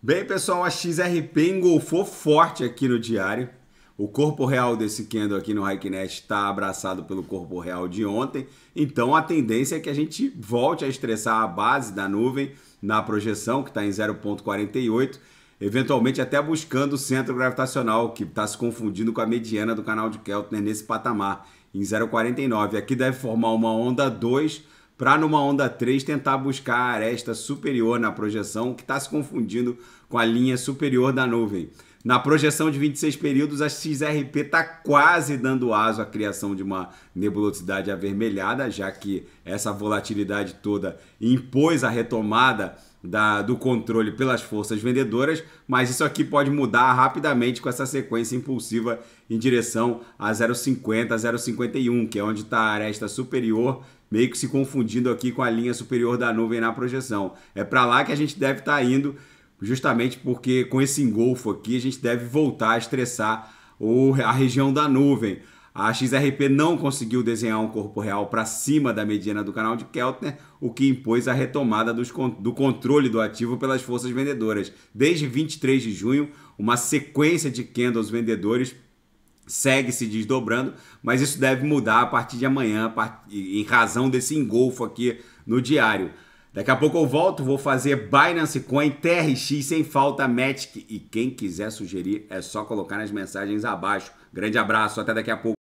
Bem, pessoal, a XRP engolfou forte aqui no diário. O corpo real desse candle aqui no Highcnest está abraçado pelo corpo real de ontem, então a tendência é que a gente volte a estressar a base da nuvem na projeção, que está em 0,48, eventualmente até buscando o centro gravitacional, que está se confundindo com a mediana do canal de Keltner nesse patamar, em 0,49. Aqui deve formar uma onda 2 para numa onda 3 tentar buscar a aresta superior na projeção que está se confundindo com a linha superior da nuvem. Na projeção de 26 períodos, a XRP está quase dando aso à criação de uma nebulosidade avermelhada, já que essa volatilidade toda impôs a retomada da, do controle pelas forças vendedoras, mas isso aqui pode mudar rapidamente com essa sequência impulsiva em direção a 0,50, 0,51, que é onde está a aresta superior, meio que se confundindo aqui com a linha superior da nuvem na projeção. É para lá que a gente deve estar tá indo justamente porque com esse engolfo aqui a gente deve voltar a estressar o, a região da nuvem. A XRP não conseguiu desenhar um corpo real para cima da mediana do canal de Keltner, o que impôs a retomada dos, do controle do ativo pelas forças vendedoras. Desde 23 de junho, uma sequência de candles vendedores segue se desdobrando, mas isso deve mudar a partir de amanhã, em razão desse engolfo aqui no diário. Daqui a pouco eu volto, vou fazer Binance Coin, TRX sem falta, Matic. E quem quiser sugerir é só colocar nas mensagens abaixo. Grande abraço, até daqui a pouco.